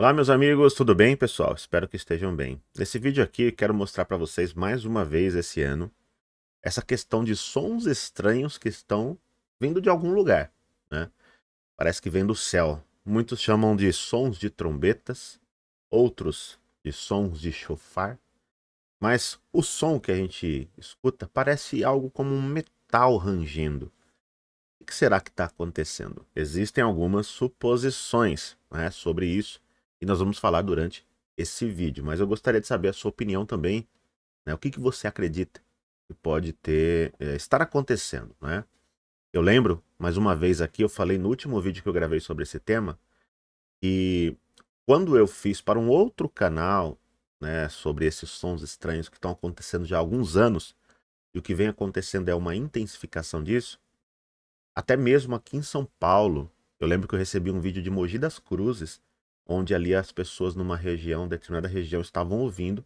Olá meus amigos, tudo bem pessoal? Espero que estejam bem. Nesse vídeo aqui quero mostrar para vocês mais uma vez esse ano essa questão de sons estranhos que estão vindo de algum lugar, né? Parece que vem do céu. Muitos chamam de sons de trombetas, outros de sons de chofar, mas o som que a gente escuta parece algo como um metal rangindo. O que será que está acontecendo? Existem algumas suposições né, sobre isso e nós vamos falar durante esse vídeo. Mas eu gostaria de saber a sua opinião também, né? O que, que você acredita que pode ter, é, estar acontecendo, né? Eu lembro, mais uma vez aqui, eu falei no último vídeo que eu gravei sobre esse tema, que quando eu fiz para um outro canal, né, sobre esses sons estranhos que estão acontecendo já há alguns anos, e o que vem acontecendo é uma intensificação disso, até mesmo aqui em São Paulo, eu lembro que eu recebi um vídeo de Mogi das Cruzes, onde ali as pessoas numa região, determinada região, estavam ouvindo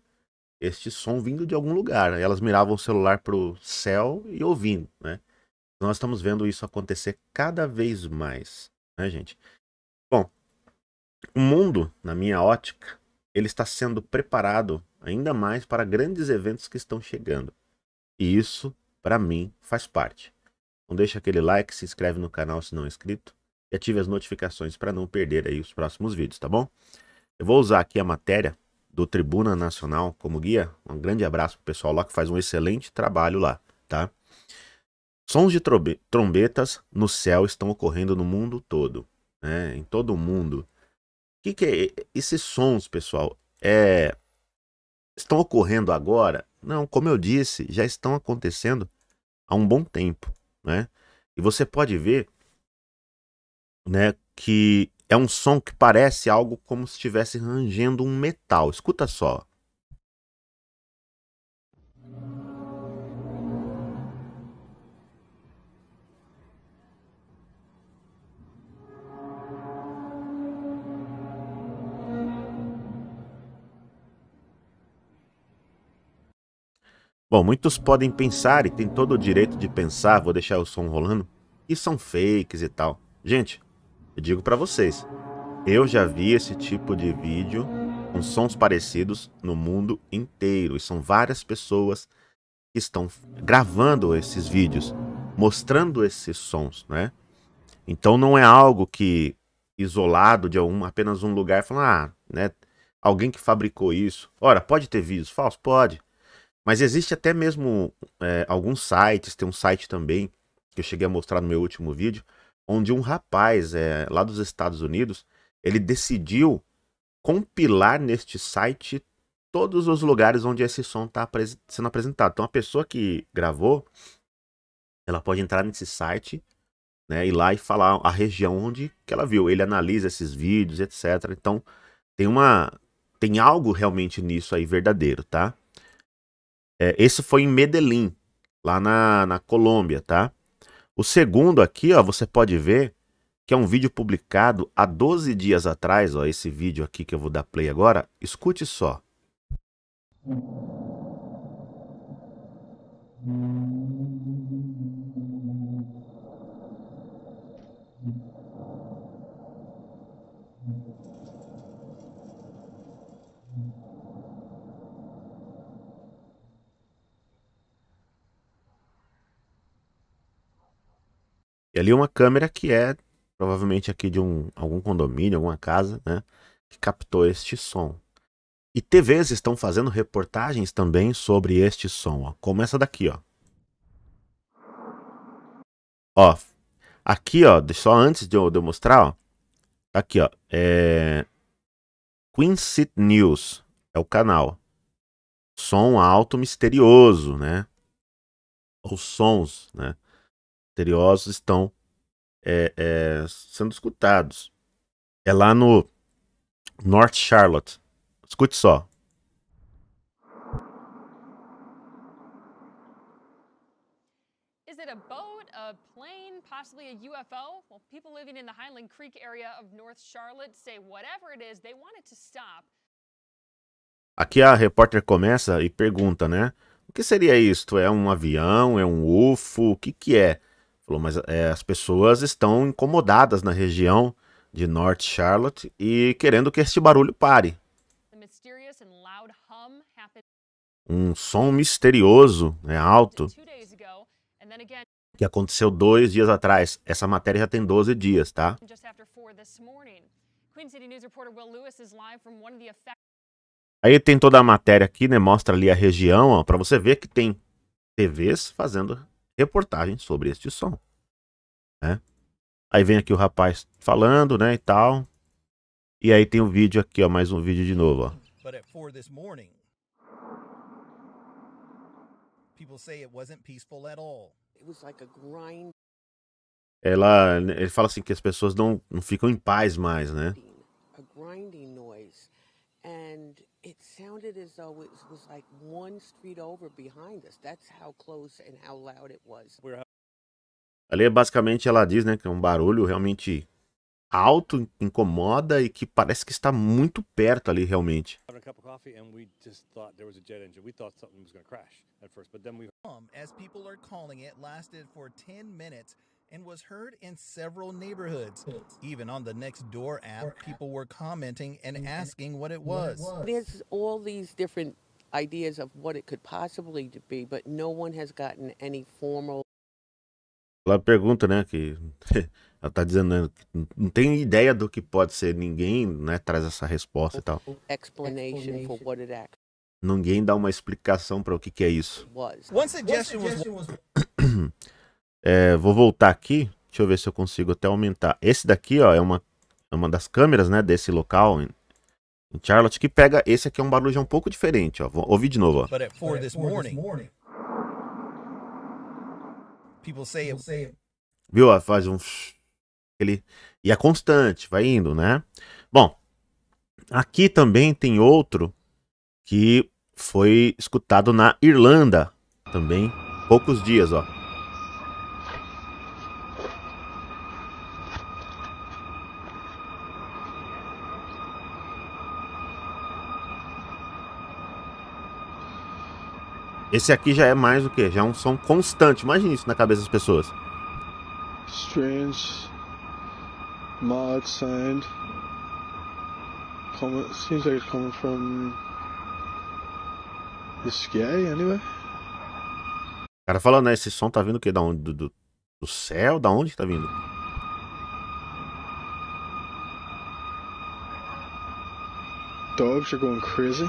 este som vindo de algum lugar. Elas miravam o celular para o céu e ouvindo, né? Então, nós estamos vendo isso acontecer cada vez mais, né, gente? Bom, o mundo, na minha ótica, ele está sendo preparado ainda mais para grandes eventos que estão chegando. E isso, para mim, faz parte. Então deixa aquele like, se inscreve no canal se não é inscrito ative as notificações para não perder aí os próximos vídeos, tá bom? Eu vou usar aqui a matéria do Tribuna Nacional como guia. Um grande abraço pro pessoal lá que faz um excelente trabalho lá, tá? Sons de trombetas no céu estão ocorrendo no mundo todo, né? Em todo o mundo. O que, que é esses sons, pessoal? É estão ocorrendo agora? Não, como eu disse, já estão acontecendo há um bom tempo, né? E você pode ver né, que é um som que parece algo como se estivesse rangendo um metal. Escuta só. Bom, muitos podem pensar e tem todo o direito de pensar, vou deixar o som rolando, que são fakes e tal. Gente, eu digo para vocês, eu já vi esse tipo de vídeo com sons parecidos no mundo inteiro. E são várias pessoas que estão gravando esses vídeos, mostrando esses sons, né? Então não é algo que isolado de algum, apenas um lugar, falando, ah, né, alguém que fabricou isso. Ora, pode ter vídeos falsos? Pode. Mas existe até mesmo é, alguns sites, tem um site também que eu cheguei a mostrar no meu último vídeo, onde um rapaz é, lá dos Estados Unidos ele decidiu compilar neste site todos os lugares onde esse som está sendo apresentado. Então a pessoa que gravou, ela pode entrar nesse site, né, ir lá e falar a região onde que ela viu. Ele analisa esses vídeos, etc. Então tem uma tem algo realmente nisso aí verdadeiro, tá? É, esse foi em Medellín, lá na, na Colômbia, tá? O segundo aqui, ó, você pode ver que é um vídeo publicado há 12 dias atrás, ó, esse vídeo aqui que eu vou dar play agora. Escute só. Hum. E ali é uma câmera que é provavelmente aqui de um, algum condomínio, alguma casa, né? Que captou este som. E TVs estão fazendo reportagens também sobre este som, ó, Começa daqui, ó. Ó, aqui, ó, só antes de eu, de eu mostrar, ó, aqui, ó, é Queen City News é o canal. Som alto misterioso, né? Ou sons, né? misteriosos estão é, é, sendo escutados. É lá no North Charlotte. Escute só. Is it a boat, a plane, possibly a UFO? Well, people living in the Highland Creek area of North Charlotte say whatever it is, they want it to stop. Aqui a repórter começa e pergunta, né? O que seria isto? É um avião? É um UFO? O que que é? Falou, mas é, as pessoas estão incomodadas na região de North Charlotte e querendo que este barulho pare. Hum um som misterioso, né, alto, que aconteceu dois dias atrás. Essa matéria já tem 12 dias, tá? Aí tem toda a matéria aqui, né? Mostra ali a região, ó, para você ver que tem TVs fazendo reportagem sobre este som. Né? Aí vem aqui o rapaz falando, né, e tal. E aí tem o um vídeo aqui, ó, mais um vídeo de novo, ó. Ela, ele fala assim que as pessoas não, não ficam em paz mais, né? it sounded as though it was like one street over behind us. That's how close and how loud it was. Ali é basicamente ela diz, né, que é um barulho realmente alto, incomoda e que parece que está muito perto ali realmente. As people are calling it lasted for 10 minutes and was heard in several neighborhoods. Even on the next door app, people were commenting and asking what it was. There's all these different ideas of what it could possibly be, but no one has gotten any formal. Ela pergunta, né, que ela tá dizendo né, que não tem ideia do que pode ser, ninguém, né, traz essa resposta e tal. Explanation for what it Ninguém dá uma explicação para o que que é isso. One suggestion was é, vou voltar aqui, deixa eu ver se eu consigo até aumentar. Esse daqui, ó, é uma, é uma das câmeras, né, desse local em, em Charlotte, que pega... Esse aqui é um barulho já um pouco diferente, ó. Vou ouvir de novo, ó. Viu? faz um... Ele... E é constante, vai indo, né? Bom, aqui também tem outro que foi escutado na Irlanda também, poucos dias, ó. Esse aqui já é mais o que? Já é um som constante. Imagine isso na cabeça das pessoas. Strange, mod sound. Coming, seems like it's coming from the sky anyway. O cara falando, né? Esse som tá vindo o quê? Da onde? Do, do, do céu? Da onde que tá vindo? Dogs are going crazy.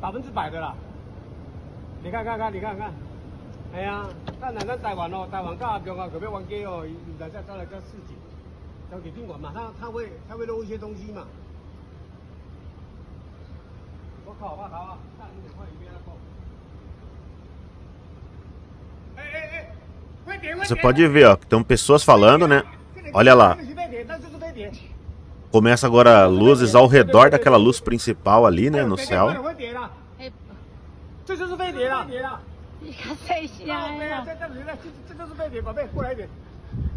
百分之百的啦。你看看看，你看看，哎呀，但南咱台湾哦，台湾跟阿中啊，可别忘记哦，人家再来个市集，交给宾馆嘛，他他会他会弄一些东西嘛。我靠，我靠啊！那你得快一边来过。Você pode ver, ó, que tem pessoas falando, né? Olha lá. Começa agora luzes ao redor daquela luz principal ali, né, no céu. 啊！你看谁先呀？这这这这这是飞碟，宝贝，过来一点，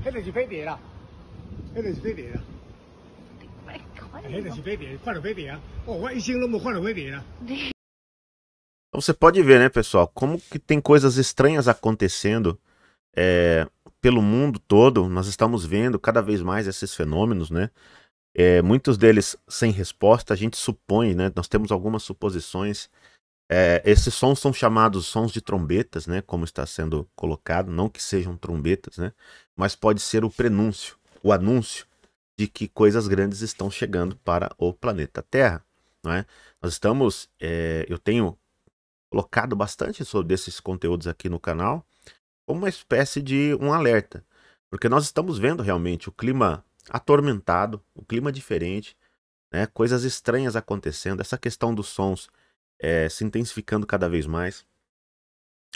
黑的是飞碟了，黑的是飞碟了。黑的是飞碟，换了飞碟啊！哦，我一生都没换了飞碟了。Você pode ver, né, pessoal, como que tem coisas estranhas acontecendo é, pelo mundo todo. Nós estamos vendo cada vez mais esses fenômenos, né? É, muitos deles sem resposta, a gente supõe, né? Nós temos algumas suposições é, esses sons são chamados sons de trombetas, né? Como está sendo colocado, não que sejam trombetas, né? Mas pode ser o prenúncio, o anúncio de que coisas grandes estão chegando para o planeta Terra, não é? Nós estamos, é, eu tenho colocado bastante sobre esses conteúdos aqui no canal, como uma espécie de um alerta, porque nós estamos vendo realmente o clima atormentado, o clima diferente, né? Coisas estranhas acontecendo, essa questão dos sons é, se intensificando cada vez mais.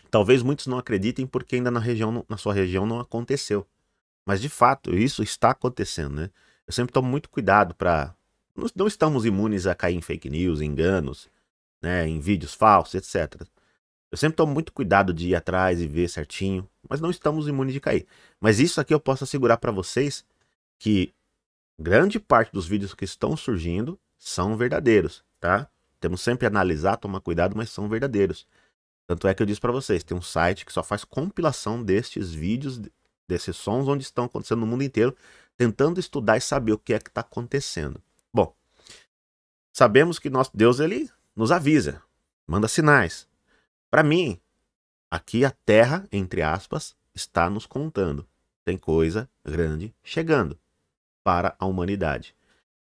Talvez muitos não acreditem porque ainda na região, na sua região não aconteceu. Mas de fato, isso está acontecendo, né? Eu sempre tomo muito cuidado para não, não estamos imunes a cair em fake news, enganos, né, em vídeos falsos, etc. Eu sempre tomo muito cuidado de ir atrás e ver certinho, mas não estamos imunes de cair. Mas isso aqui eu posso assegurar para vocês que grande parte dos vídeos que estão surgindo são verdadeiros, tá? temos sempre a analisar, tomar cuidado, mas são verdadeiros. Tanto é que eu disse para vocês, tem um site que só faz compilação destes vídeos, desses sons onde estão acontecendo no mundo inteiro, tentando estudar e saber o que é que está acontecendo. Bom, sabemos que nosso Deus ele nos avisa, manda sinais. Para mim, aqui a Terra, entre aspas, está nos contando. Tem coisa grande chegando para a humanidade.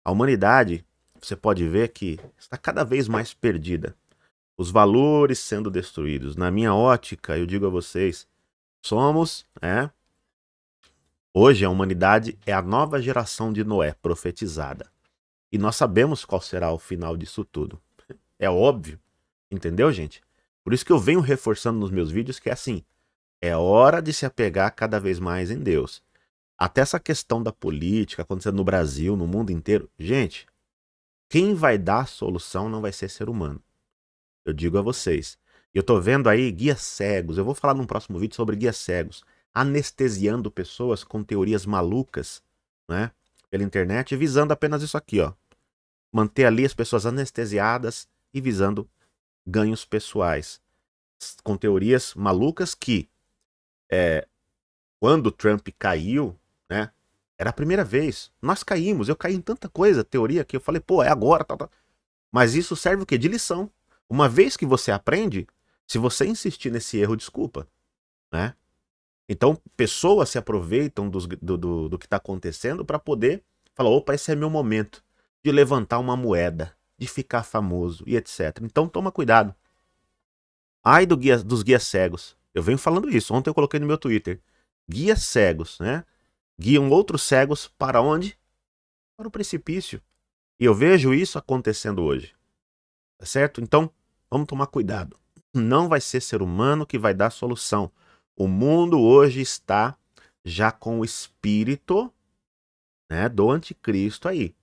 A humanidade você pode ver que está cada vez mais perdida. Os valores sendo destruídos. Na minha ótica, eu digo a vocês, somos, é, Hoje a humanidade é a nova geração de Noé profetizada. E nós sabemos qual será o final disso tudo. É óbvio. Entendeu, gente? Por isso que eu venho reforçando nos meus vídeos que é assim: é hora de se apegar cada vez mais em Deus. Até essa questão da política acontecendo no Brasil, no mundo inteiro. Gente, quem vai dar solução não vai ser ser humano. Eu digo a vocês. Eu estou vendo aí guias cegos. Eu vou falar num próximo vídeo sobre guias cegos. Anestesiando pessoas com teorias malucas, né? Pela internet, visando apenas isso aqui, ó. Manter ali as pessoas anestesiadas e visando ganhos pessoais. Com teorias malucas que, é, quando Trump caiu, né? Era a primeira vez. Nós caímos, eu caí em tanta coisa, teoria, que eu falei, pô, é agora, tá, tá. Mas isso serve o quê? De lição. Uma vez que você aprende, se você insistir nesse erro, desculpa, né? Então, pessoas se aproveitam dos, do, do, do que está acontecendo para poder falar, opa, esse é meu momento de levantar uma moeda, de ficar famoso e etc. Então, toma cuidado. Ai do guia, dos guias cegos. Eu venho falando isso. Ontem eu coloquei no meu Twitter. Guias cegos, né? guiam outros cegos para onde? Para o precipício. E eu vejo isso acontecendo hoje. Tá certo? Então, vamos tomar cuidado. Não vai ser ser humano que vai dar solução. O mundo hoje está já com o espírito né, do anticristo aí.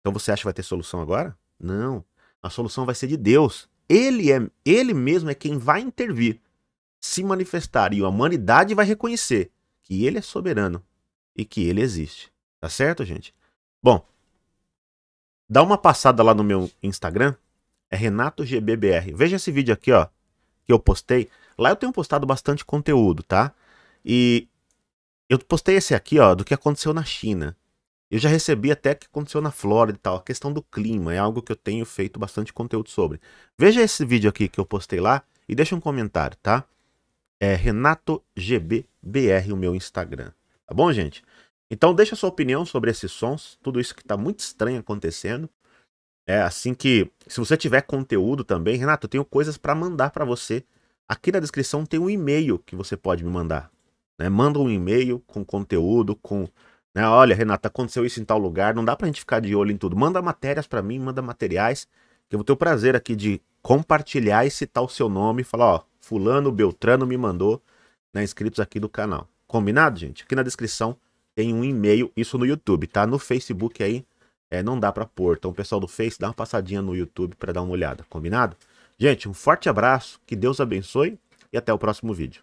Então você acha que vai ter solução agora? Não. A solução vai ser de Deus. Ele é ele mesmo é quem vai intervir, se manifestar e a humanidade vai reconhecer que ele é soberano e que ele existe. Tá certo, gente? Bom, dá uma passada lá no meu Instagram, é RenatoGBBR. Veja esse vídeo aqui, ó, que eu postei. Lá eu tenho postado bastante conteúdo, tá? E eu postei esse aqui, ó, do que aconteceu na China. Eu já recebi até que aconteceu na Flórida e tal. A questão do clima é algo que eu tenho feito bastante conteúdo sobre. Veja esse vídeo aqui que eu postei lá e deixa um comentário, tá? É RenatoGBBR o meu Instagram. Tá bom, gente? Então deixa sua opinião sobre esses sons, tudo isso que tá muito estranho acontecendo. É assim que, se você tiver conteúdo também, Renato, eu tenho coisas para mandar para você. Aqui na descrição tem um e-mail que você pode me mandar. Né? Manda um e-mail com conteúdo, com né? Olha, Renato, aconteceu isso em tal lugar, não dá pra gente ficar de olho em tudo. Manda matérias para mim, manda materiais, que eu vou ter o prazer aqui de compartilhar e citar o seu nome e falar, ó, fulano, Beltrano me mandou, né, inscritos aqui do canal. Combinado, gente? Aqui na descrição tem um e-mail, isso no YouTube, tá? No Facebook aí é, não dá para pôr. Então, pessoal do Face, dá uma passadinha no YouTube para dar uma olhada, combinado? Gente, um forte abraço, que Deus abençoe e até o próximo vídeo.